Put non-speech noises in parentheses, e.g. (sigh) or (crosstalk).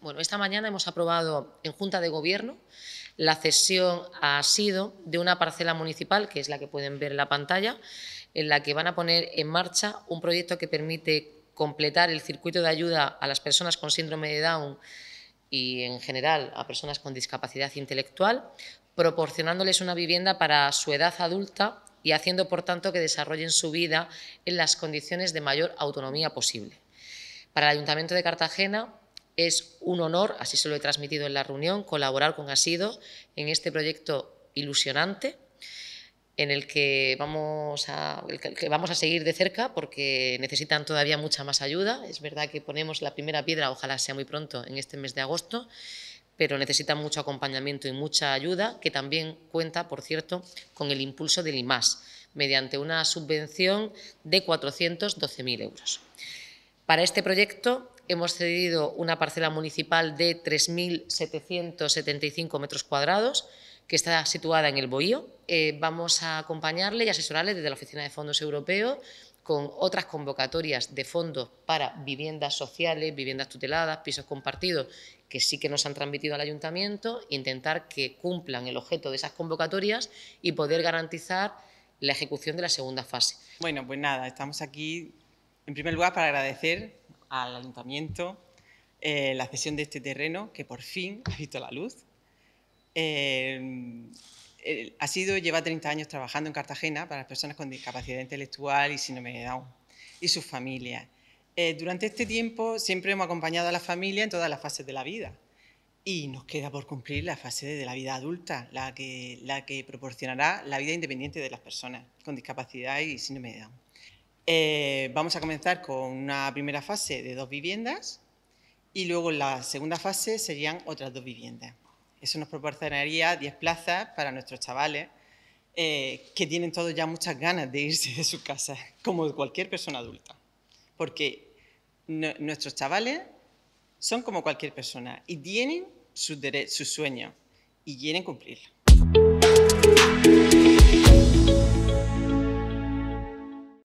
Bueno, esta mañana hemos aprobado en Junta de Gobierno la cesión ha Sido de una parcela municipal, que es la que pueden ver en la pantalla, en la que van a poner en marcha un proyecto que permite completar el circuito de ayuda a las personas con síndrome de Down y, en general, a personas con discapacidad intelectual, proporcionándoles una vivienda para su edad adulta y haciendo, por tanto, que desarrollen su vida en las condiciones de mayor autonomía posible. Para el Ayuntamiento de Cartagena, es un honor, así se lo he transmitido en la reunión, colaborar con Asido en este proyecto ilusionante en el que vamos a, vamos a seguir de cerca porque necesitan todavía mucha más ayuda. Es verdad que ponemos la primera piedra, ojalá sea muy pronto, en este mes de agosto, pero necesitan mucho acompañamiento y mucha ayuda, que también cuenta, por cierto, con el impulso del IMAS, mediante una subvención de 412.000 euros. Para este proyecto hemos cedido una parcela municipal de 3.775 metros cuadrados, que está situada en el Bohío. Eh, vamos a acompañarle y asesorarle desde la Oficina de Fondos Europeos con otras convocatorias de fondos para viviendas sociales, viviendas tuteladas, pisos compartidos, que sí que nos han transmitido al ayuntamiento, intentar que cumplan el objeto de esas convocatorias y poder garantizar la ejecución de la segunda fase. Bueno, pues nada, estamos aquí en primer lugar para agradecer al ayuntamiento eh, la cesión de este terreno, que por fin (laughs) ha visto la luz. Eh, ha sido, lleva 30 años trabajando en Cartagena para las personas con discapacidad intelectual y síndrome de Down y sus familias. Eh, durante este tiempo siempre hemos acompañado a la familia en todas las fases de la vida y nos queda por cumplir la fase de la vida adulta, la que, la que proporcionará la vida independiente de las personas con discapacidad y síndrome de eh, vamos a comenzar con una primera fase de dos viviendas y luego la segunda fase serían otras dos viviendas. Eso nos proporcionaría 10 plazas para nuestros chavales eh, que tienen todos ya muchas ganas de irse de su casa, (laughs) como cualquier persona adulta. Porque nuestros chavales son como cualquier persona y tienen sus, sus sueños y quieren cumplirlos.